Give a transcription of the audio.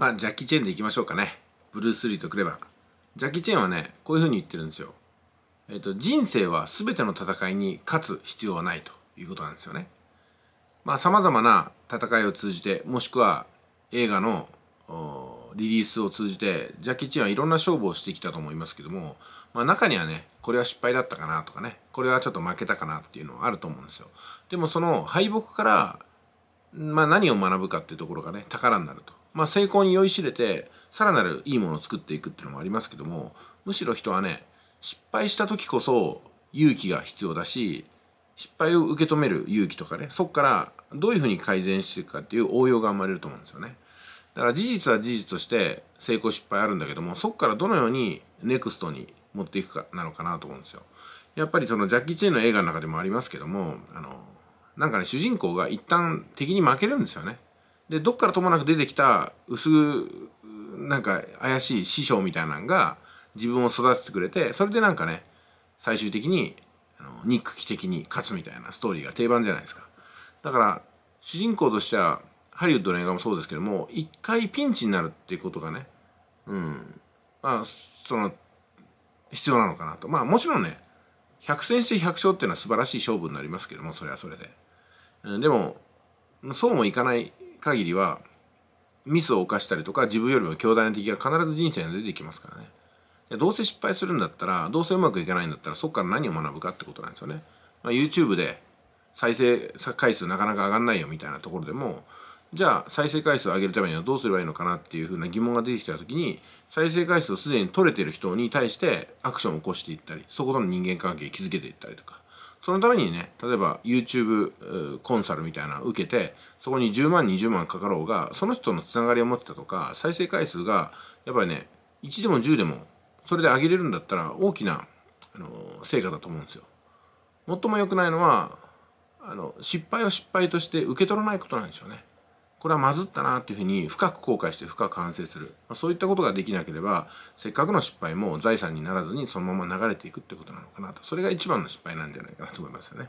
まあ、ジャッキー・チェンでいきましょうかね。ブルース・リーとくれば。ジャッキー・チェンはね、こういうふうに言ってるんですよ。えっ、と、人生は全ての戦いに勝つ必要はないということなんですよね。まあ、様々な戦いを通じて、もしくは映画のリリースを通じて、ジャッキー・チェンはいろんな勝負をしてきたと思いますけども、まあ、中にはね、これは失敗だったかなとかね、これはちょっと負けたかなっていうのはあると思うんですよ。でもその敗北から、まあ、何を学ぶかっていうところがね、宝になると。まあ、成功に酔いしれてさらなるいいものを作っていくっていうのもありますけどもむしろ人はね失敗した時こそ勇気が必要だし失敗を受け止める勇気とかねそこからどういうふうに改善していくかっていう応用が生まれると思うんですよねだから事実は事実として成功失敗あるんだけどもそこからどのようにネクストに持っていくかなのかなと思うんですよやっぱりそのジャッキー・チェーンの映画の中でもありますけどもあのなんかね主人公が一旦敵に負けるんですよねでどっからともなく出てきた薄なんか怪しい師匠みたいなのが自分を育ててくれてそれでなんかね最終的にあのニック的に勝つみたいなストーリーが定番じゃないですかだから主人公としてはハリウッドの映画もそうですけども一回ピンチになるっていうことがねうんまあその必要なのかなとまあもちろんね100戦して100勝っていうのは素晴らしい勝負になりますけどもそれはそれで、うん、でもそうもいかない限りはミスを犯したりとか自分よりも強大な敵が必ず人生に出てきますからねどうせ失敗するんだったらどうせうまくいかないんだったらそこから何を学ぶかってことなんですよね、まあ、YouTube で再生回数なかなか上がんないよみたいなところでもじゃあ再生回数を上げるためにはどうすればいいのかなっていうふうな疑問が出てきた時に再生回数をすでに取れてる人に対してアクションを起こしていったりそことの人間関係を築けていったりとかそのためにね、例えば YouTube コンサルみたいな受けて、そこに10万、20万かかろうが、その人のつながりを持ってたとか、再生回数が、やっぱりね、1でも10でも、それで上げれるんだったら、大きな、あの、成果だと思うんですよ。最も良くないのは、あの、失敗を失敗として受け取らないことなんですよね。これはまずったなっていうふうに深く後悔して深く反省する。まあ、そういったことができなければ、せっかくの失敗も財産にならずにそのまま流れていくってことなのかなと。それが一番の失敗なんじゃないかなと思いますよね。